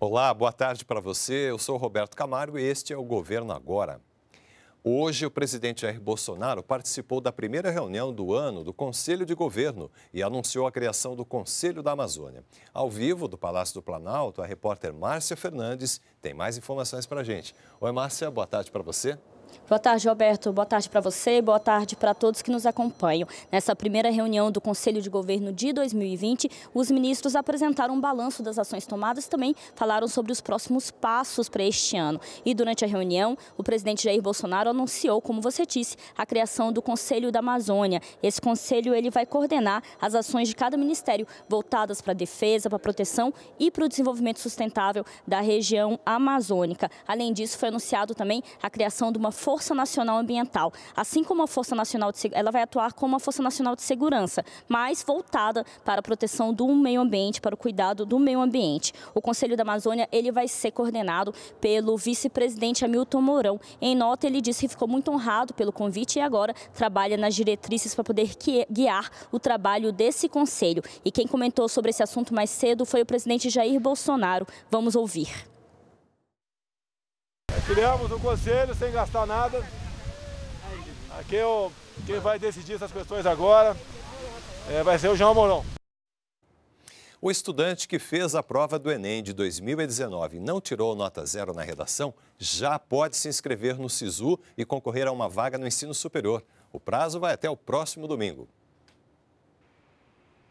Olá, boa tarde para você. Eu sou Roberto Camargo e este é o Governo Agora. Hoje, o presidente Jair Bolsonaro participou da primeira reunião do ano do Conselho de Governo e anunciou a criação do Conselho da Amazônia. Ao vivo do Palácio do Planalto, a repórter Márcia Fernandes tem mais informações para a gente. Oi, Márcia, boa tarde para você. Boa tarde, Roberto. Boa tarde para você e boa tarde para todos que nos acompanham. Nessa primeira reunião do Conselho de Governo de 2020, os ministros apresentaram um balanço das ações tomadas e também falaram sobre os próximos passos para este ano. E durante a reunião, o presidente Jair Bolsonaro anunciou, como você disse, a criação do Conselho da Amazônia. Esse conselho ele vai coordenar as ações de cada ministério voltadas para a defesa, para a proteção e para o desenvolvimento sustentável da região amazônica. Além disso, foi anunciado também a criação de uma força nacional ambiental, assim como a força nacional de, ela vai atuar como uma força nacional de segurança, mas voltada para a proteção do meio ambiente, para o cuidado do meio ambiente. O Conselho da Amazônia ele vai ser coordenado pelo vice-presidente Hamilton Mourão. Em nota ele disse que ficou muito honrado pelo convite e agora trabalha nas diretrizes para poder guiar o trabalho desse conselho. E quem comentou sobre esse assunto mais cedo foi o presidente Jair Bolsonaro. Vamos ouvir. Criamos um conselho sem gastar nada. Aqui é o, quem vai decidir essas questões agora é, vai ser o João Mourão. O estudante que fez a prova do Enem de 2019 e não tirou nota zero na redação, já pode se inscrever no SISU e concorrer a uma vaga no ensino superior. O prazo vai até o próximo domingo.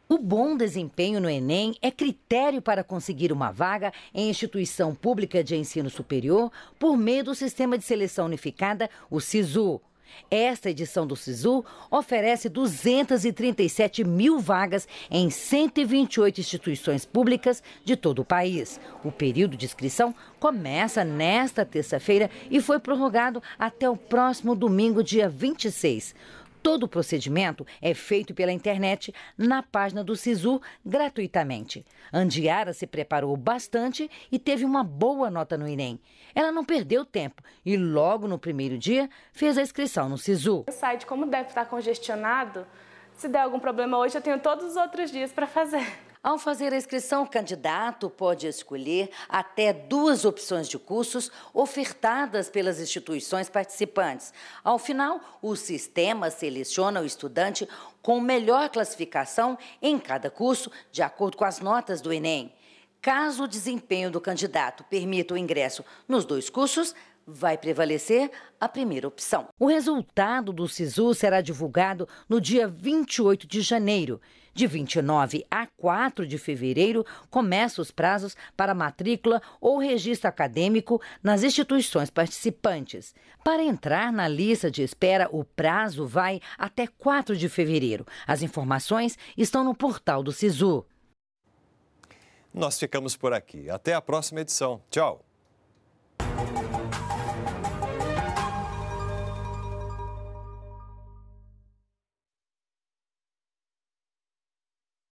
O bom desempenho no Enem é critério para conseguir uma vaga em instituição pública de ensino superior por meio do Sistema de Seleção Unificada, o SISU. Esta edição do SISU oferece 237 mil vagas em 128 instituições públicas de todo o país. O período de inscrição começa nesta terça-feira e foi prorrogado até o próximo domingo, dia 26. Todo o procedimento é feito pela internet na página do SISU gratuitamente. Andiara se preparou bastante e teve uma boa nota no Enem. Ela não perdeu tempo e logo no primeiro dia fez a inscrição no SISU. O site, como deve estar congestionado, se der algum problema hoje, eu tenho todos os outros dias para fazer. Ao fazer a inscrição, o candidato pode escolher até duas opções de cursos ofertadas pelas instituições participantes. Ao final, o sistema seleciona o estudante com melhor classificação em cada curso, de acordo com as notas do Enem. Caso o desempenho do candidato permita o ingresso nos dois cursos, vai prevalecer a primeira opção. O resultado do SISU será divulgado no dia 28 de janeiro. De 29 a 4 de fevereiro, começam os prazos para matrícula ou registro acadêmico nas instituições participantes. Para entrar na lista de espera, o prazo vai até 4 de fevereiro. As informações estão no portal do SISU. Nós ficamos por aqui. Até a próxima edição. Tchau!